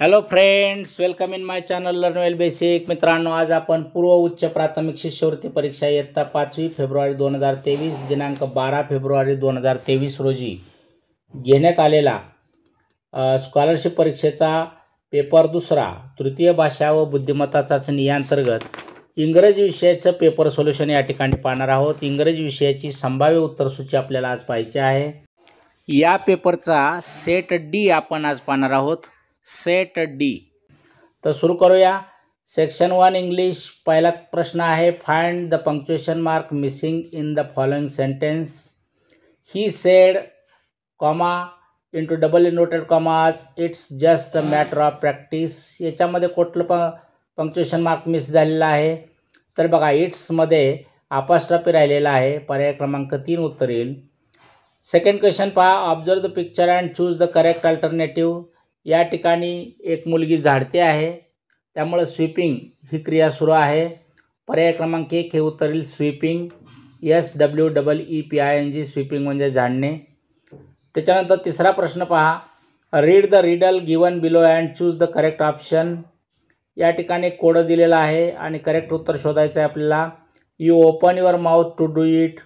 hello friends welcome in my channel learn well basic मित्रांनो आज आपण पूर्व उच्च प्राथमिक शिष्यवृत्ती परीक्षा इयत्ता पाचवी फेब्रुवारी दोन हजार तेवीस दिनांक बारा फेब्रुवारी दोन हजार तेवीस रोजी घेण्यात आलेला स्कॉलरशिप परीक्षेचा पेपर दुसरा तृतीय भाषा व बुद्धिमत्ता चाचणी याअंतर्गत इंग्रजी विषयाचं पेपर सोल्युशन या ठिकाणी पाहणार आहोत इंग्रजी विषयाची संभाव्य उत्तरसूची आपल्याला आज पाहिजे आहे या पेपरचा सेट डी आपण आज पाहणार आहोत सेट डी तर सुरू करूया सेक्शन वन इंग्लिश पहिला प्रश्न आहे find the punctuation mark missing in the following sentence he said comma into double inverted commas it's just the matter of practice याच्यामध्ये कुठलं प पंक्च्युएशन मार्क मिस झालेला आहे तर बघा इट्समध्ये आपास्ट्रॉपी राहिलेला आहे पर्याय क्रमांक तीन उत्तर येईल सेकंड क्वेश्चन पहा observe the picture and choose the correct alternative या ठिकाणी एक मुलगी झाडते आहे त्यामुळं स्वीपिंग ही क्रिया सुरू आहे पर्याय क्रमांक एक हे उत्तरील sweeping S W double E P I N G sweeping म्हणजे झाडणे त्याच्यानंतर तिसरा प्रश्न पहा read the riddle given below and choose the correct option या ठिकाणी कोड दिलेला आहे आणि करेक्ट उत्तर शोधायचं आहे आपल्याला you open your mouth to do it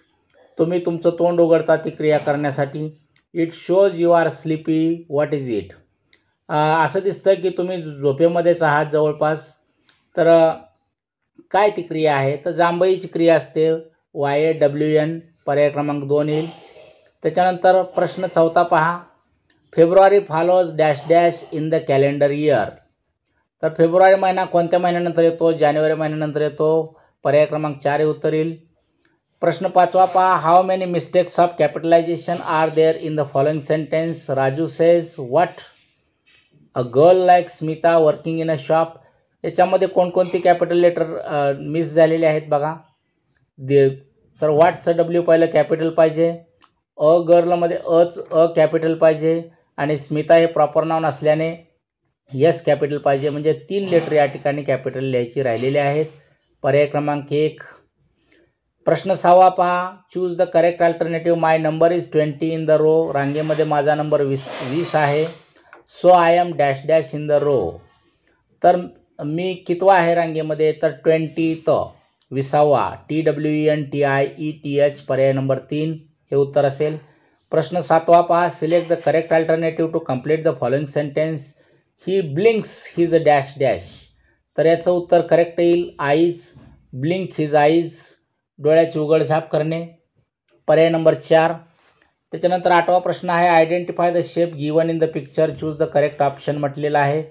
तुम्ही तुमचं तोंड उघडता ती क्रिया करण्यासाठी it shows you are sleepy what is it असं दिसतं की तुम्ही झोपेमध्येच आहात जवळपास तर काय ती क्रिया आहे तर जांभईची क्रिया असते वाय ए डब्ल्यू एन पर्याय क्रमांक दोन येईल त्याच्यानंतर प्रश्न चौथा पहा February follows dash dash in the calendar year तर फेब्रुवारी महिना कोणत्या महिन्यानंतर येतो जानेवारी महिन्यानंतर येतो पर्याय क्रमांक चार उत्तर येईल प्रश्न पाचवा पहा how many mistakes of capitalization are there in the following sentence Raju says what a girl like Smita working in a shop याच्यामध्ये कोणकोणती कॅपिटल लेटर मिस झालेले आहेत बघा दे तर वाटचं डब्ल्यू पाहिलं कॅपिटल पाहिजे अ गर्लमध्ये अच अ कॅपिटल पाहिजे आणि स्मिता हे प्रॉपर नाव नसल्याने यस कॅपिटल पाहिजे म्हणजे तीन लेटर या ठिकाणी कॅपिटल लिहायची राहिलेले आहेत पर्याय क्रमांक एक प्रश्न सहावा पहा choose the correct alternative my number is twenty in the row रांगेमध्ये माझा नंबर वीस वीस आहे so I am dash dash in the row तर मी कितवा आहे रांगेमध्ये तर ट्वेंटी त विसावा T W E N T I E T पर्याय नंबर तीन हे उत्तर असेल प्रश्न सातवा पहा select the correct alternative to complete the following sentence he blinks his a dash dash तर याचं उत्तर करेक्ट येईल आईज ब्लिंक हिज आईज डोळ्याची उघडझाप करणे पर्याय नंबर चार त्याच्यानंतर आठवा प्रश्न आहे identify the shape given in the picture choose the correct option म्हटलेलं आहे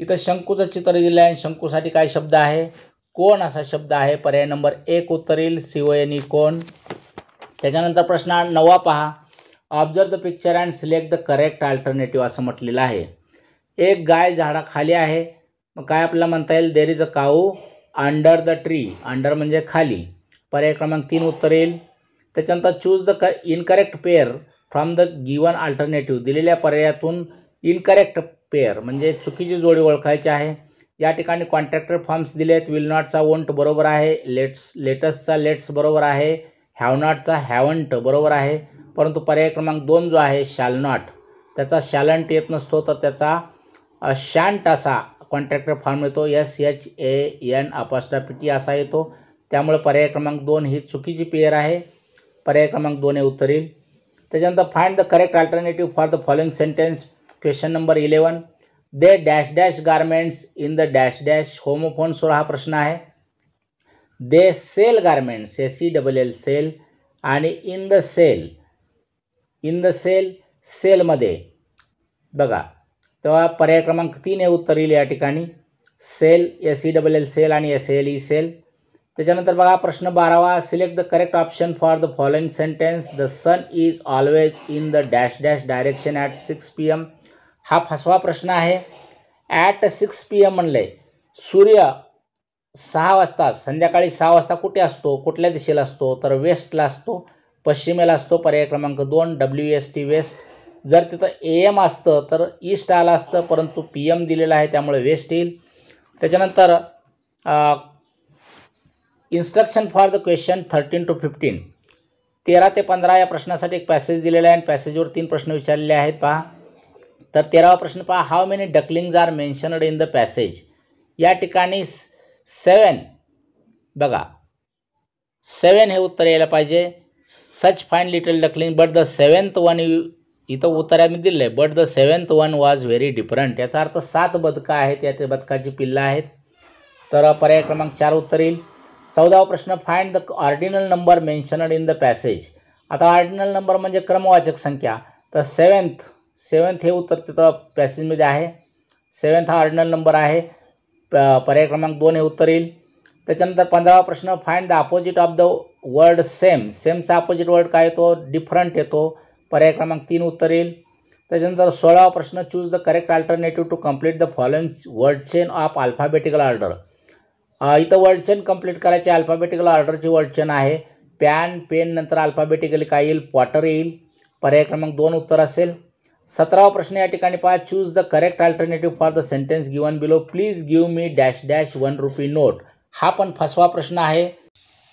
इथं शंकूचं चित्र दिलं आहे शंकूसाठी काय शब्द आहे कोण असा शब्द आहे पर्याय नंबर एक येईल सिवयनी कोण त्याच्यानंतर प्रश्न नवा पहा observe the picture and select the correct alternative असं म्हटलेलं आहे एक गाय झाडाखाली आहे मग काय आपल्याला म्हणता येईल there is a cow under the tree under म्हणजे खाली पर्याय क्रमांक तीन उत्तर येईल त्याच्यानंतर चूज द क incorrect pair from the given alternative दिलेल्या पर्यायातून इनकरेक्ट पेअर म्हणजे चुकीची जोडी ओळखायची आहे या ठिकाणी कॉन्ट्रॅक्टर फॉर्म्स दिले आहेत विल नॉटचा वोंट बरोबर आहे लेट्स लेटस्टचा लेट्स बरोबर आहे हॅव नॉटचा हॅवंट बरोबर आहे परंतु पर्याय क्रमांक दोन जो आहे शॅल नॉट त्याचा शॅलंट येत नसतो तर त्याचा शॅन्ट असा कॉन्ट्रॅक्टर फॉर्म येतो S H A N apostrophe T असा येतो त्यामुळे पर्याय क्रमांक दोन ही चुकीची पेअर आहे पर्याय क्रमांक दोन हे उत्तर येईल त्याच्यानंतर find the correct alternative for the following sentence question number eleven they dash dash garments in the dash dash homophone सोळा हा प्रश्न आहे they sell garments A C double L sell आणि in the cell in the cell सेलमध्ये बघा तेव्हा पर्याय क्रमांक तीन हे उत्तर येईल या ठिकाणी sell S C double L sell आणि एस एल ई सेल त्याच्यानंतर बघा प्रश्न बारावा select the correct option for the following sentence the sun is always in the dash dash direction at six P M हा फसवा प्रश्न आहे at six P M म्हणले सूर्य सहा वाजता संध्याकाळी सहा वाजता कुठे असतो कुठल्या दिशेला असतो तर वेस्टला असतो पश्चिमेला असतो पर्याय क्रमांक दोन डब्ल्यू एस टी वेस्ट जर तिथं ए एम असतं तर ईस्ट आलं असतं परंतु पी एम दिलेलं आहे त्यामुळे वेस्ट येईल त्याच्यानंतर instruction for the question thirteen to fifteen तेरा ते पंधरा या प्रश्नासाठी एक पॅसेज दिलेला आहे आणि पॅसेजवर तीन प्रश्न विचारलेले आहेत पहा तर तेरावा प्रश्न पहा how many ducklings are mentioned in the passage या ठिकाणी सेवन बघा सेवन हे उत्तर यायला पाहिजे such fine little duckling but the seventh one इथं उत्तर आम्ही दिलं आहे but the seventh one was very different याचा अर्थ सात बदका आहेत या ते बदकाची पिल्लं आहेत तर पर्याय क्रमांक चार उत्तर येईल चौदावा प्रश्न find the ordinal number mentioned in the passage आता ऑर्डिनल नंबर म्हणजे क्रमवाचक संख्या तर सेवन्थ सेवन्थ हे उत्तर तिथं पॅसेजमध्ये आहे सेवन्थ हा ऑर्डिनल नंबर आहे पर्याय क्रमांक दोन हे उत्तर येईल त्याच्यानंतर पंधरावा प्रश्न find the opposite of the word same सेमचा अपोजिट वर्ड काय येतो डिफरंट येतो पर्याय क्रमांक तीन उत्तर येईल त्याच्यानंतर सोळावा प्रश्न choose the correct alternative to complete the following word chain of alphabetical order इथं वर्डचेन कंप्लीट करायची अल्फाबेटिकल ऑर्डरची वर्डचेन आहे पॅन पेन नंतर अल्फाबेटिकली काय येईल पॉटर येईल पर्याय क्रमांक दोन उत्तर असेल सतरावा प्रश्न या ठिकाणी पहा choose the correct alternative for the sentence given below please give me dash dash one rupee note हा पण फसवा प्रश्न आहे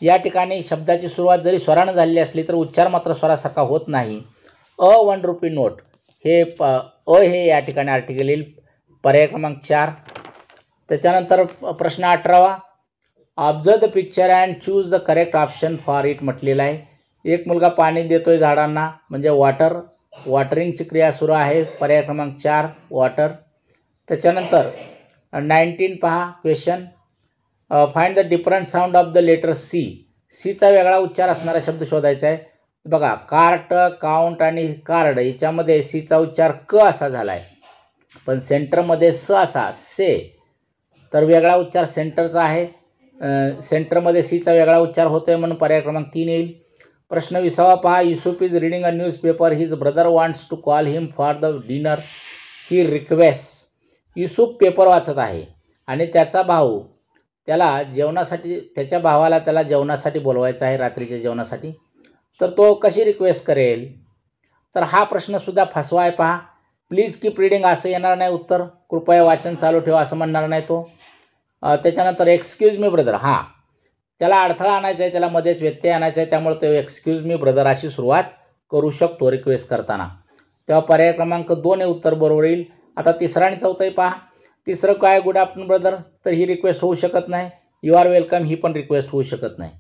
या ठिकाणी शब्दाची सुरुवात जरी स्वरानं झालेली असली तर उच्चार मात्र स्वरासारखा होत नाही अ वन रुपी नोट हे प अ हे या ठिकाणी आर्टिकल येईल पर्याय क्रमांक चार त्याच्यानंतर प्रश्न अठरावा observe the picture and choose the correct option for it म्हटलेलं आहे एक मुलगा पाणी देतो आहे झाडांना म्हणजे वॉटर वॉटरिंगची क्रिया सुरू आहे पर्याय क्रमांक चार वॉटर त्याच्यानंतर नाईन्टीन पहा question find the different sound of the letter C सीचा वेगळा उच्चार असणारा शब्द शोधायचा आहे बघा कार्ट काउंट आणि कार्ड याच्यामध्ये सीचा उच्चार क असा झाला आहे पण सेंटरमध्ये स असा से तर वेगळा उच्चार सेंटरचा आहे सेंटरमध्ये सीचा वेगळा उच्चार होतो आहे म्हणून पर्याय क्रमांक तीन येईल प्रश्न विसावा पहा Yusuf is reading a newspaper his brother wants to call him for the dinner he request Yusuf paper वाचत आहे आणि त्याचा भाऊ त्याला जेवणासाठी त्याच्या भावाला त्याला जेवणासाठी बोलवायचं आहे रात्रीच्या जेवणासाठी तर तो कशी रिक्वेस्ट करेल तर हा प्रश्नसुद्धा फसवा आहे पहा प्लीज कीप रिडिंग असं येणार नाही उत्तर कृपया वाचन चालू ठेवा असं म्हणणार नाही तो त्याच्यानंतर एक्सक्यूज मी ब्रदर हां त्याला अडथळा आणायचा आहे त्याला मध्येच व्यत्यय आणायचा आहे त्यामुळे तो एक्सक्यूज मी ब्रदर अशी सुरुवात करू शकतो रिक्वेस्ट करताना तेव्हा पर्याय क्रमांक दोन हे उत्तर बरोबर येईल आता तिसरा आणि चौथाही पहा तिसरं काय गुड आफ्टरनून ब्रदर तर ही रिक्वेस्ट होऊ शकत नाही यू आर वेलकम ही पण रिक्वेस्ट होऊ शकत नाही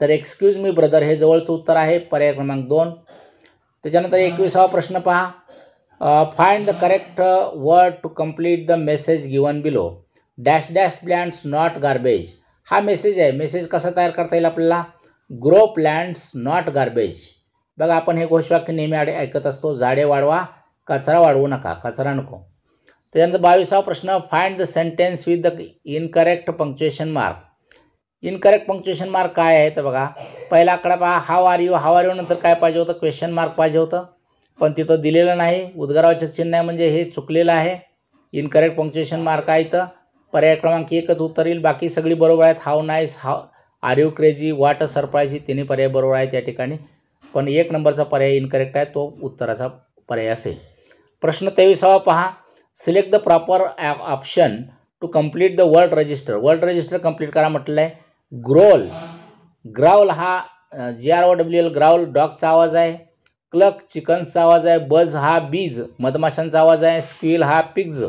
तर एक्सक्यूज मी ब्रदर हे जवळचं उत्तर आहे पर्याय क्रमांक दोन त्याच्यानंतर एकविसावा प्रश्न पहा find the correct word to complete the message given below dash dash plants not garbage हा मेसेज आहे मेसेज कसा तयार करता येईल आपल्याला ग्रो प्लॅन्ट्स नॉट गार्बेज बघा आपण हे घोषवाक्य नेहमी आडे ऐकत असतो झाडे वाढवा कचरा वाढवू नका कचरा नको त्यानंतर बावीसावा प्रश्न find the sentence with the incorrect punctuation mark incorrect punctuation mark काय आहे तर बघा पहिला आकडा पहा हा आर यू हा आर यू नंतर काय पाहिजे होतं क्वेश्चन मार्क पाहिजे होतं पण तिथं दिलेलं नाही उद्गारावाचक चिन्ह आहे म्हणजे हे चुकलेलं आहे इनकरेक्ट पंक्च्युएशन मार्क आहे तर पर्याय क्रमांक एकच उत्तर येईल बाकी सगळी बरोबर आहेत how nice how are you crazy what a surprise ही तिन्ही पर्याय बरोबर आहेत या ठिकाणी पण एक नंबरचा पर्याय इनकरेक्ट आहे तो उत्तराचा पर्याय असेल प्रश्न तेवीसावा पहा select the proper option to complete the world register world register complete करा म्हटलं आहे ग्रोल ग्राउल हा G R O W L growl डॉगचा आवाज आहे क्लक चिकनचा आवाज आहे बज हा बीज मधमाशांचा आवाज आहे स्किल हा पिग्ज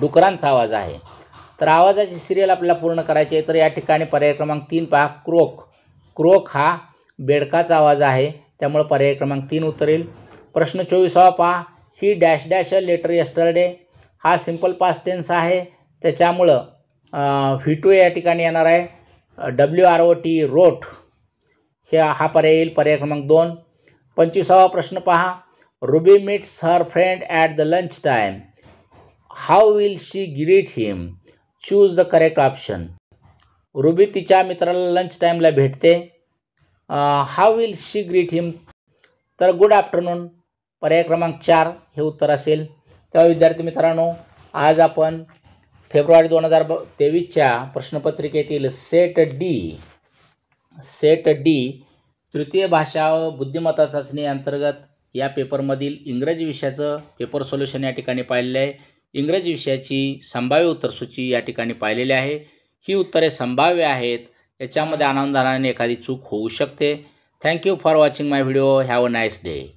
डुकरांचा आवाज आहे तर आवाजाची सिरियल आपल्याला पूर्ण करायची आहे तर या ठिकाणी पर्याय क्रमांक तीन पहा क्रोक क्रोक हा बेडकाचा आवाज आहे त्यामुळं पर्याय क्रमांक तीन उतरेल प्रश्न चोवीसावा पहा he dash dash letter yesterday हा सिम्पल पास टेन्स आहे त्याच्यामुळं व्हिटू या ठिकाणी येणार आहे W R O T wrote हे हा पर्याय येईल पर्याय क्रमांक दोन पंचवीसावा प्रश्न पहा Ruby meets her friend at the lunch time how will she greet him choose the correct option Ruby तिच्या मित्राला लंच टाईमला भेटते how will she greet him तर गुड आफ्टरनून पर्याय क्रमांक चार हे उत्तर असेल तेव्हा विद्यार्थी मित्रांनो आज आपण फेब्रुवारी दोन हजार ब तेवीसच्या प्रश्नपत्रिकेतील सेट डी सेट डी तृतीय भाषा व बुद्धिमत्ता चाचणी अंतर्गत या पेपरमधील इंग्रजी विषयाचं पेपर सोल्युशन या ठिकाणी पाहिलेलं आहे इंग्रजी विषयाची संभाव्य उत्तरसूची या ठिकाणी पाहिलेली आहे ही उत्तरे संभाव्य आहेत याच्यामध्ये आनंदाने एखादी चूक होऊ शकते thank you for watching my video have a nice day